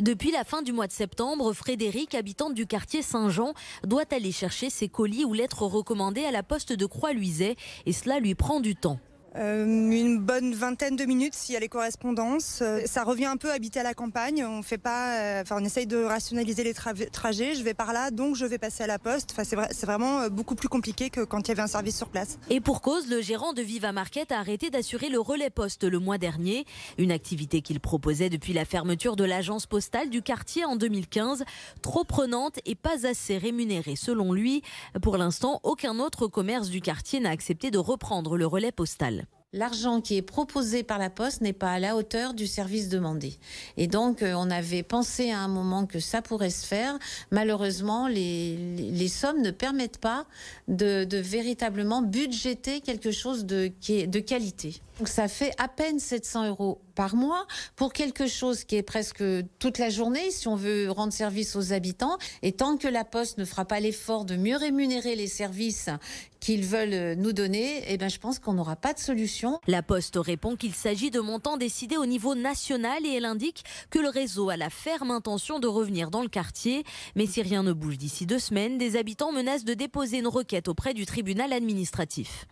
Depuis la fin du mois de septembre, Frédéric, habitant du quartier Saint-Jean, doit aller chercher ses colis ou lettres recommandées à la poste de Croix-Luiset et cela lui prend du temps. Euh, une bonne vingtaine de minutes s'il y a les correspondances. Euh, ça revient un peu à habiter à la campagne. On fait pas, euh, enfin, on essaye de rationaliser les trajets. Je vais par là, donc je vais passer à la poste. Enfin, c'est, vraiment beaucoup plus compliqué que quand il y avait un service sur place. Et pour cause, le gérant de Viva Market a arrêté d'assurer le relais poste le mois dernier, une activité qu'il proposait depuis la fermeture de l'agence postale du quartier en 2015, trop prenante et pas assez rémunérée selon lui. Pour l'instant, aucun autre commerce du quartier n'a accepté de reprendre le relais postal l'argent qui est proposé par la Poste n'est pas à la hauteur du service demandé. Et donc, euh, on avait pensé à un moment que ça pourrait se faire. Malheureusement, les, sommes ne permettent pas de, véritablement budgéter quelque chose de qualité ça fait à peine 700 euros par mois pour quelque chose qui est presque toute la journée si on veut rendre service aux habitants. Et tant que la Poste ne fera pas l'effort de mieux rémunérer les services qu'ils veulent euh, nous donner, eh ben je pense qu'on n'aura pas de solution. La Poste répond qu'il s'agit de montants décidés au niveau national et elle indique que le réseau a la ferme intention de revenir dans le quartier. Mais si rien ne bouge d'ici deux semaines, des habitants menacent de déposer une requête auprès du tribunal administratif.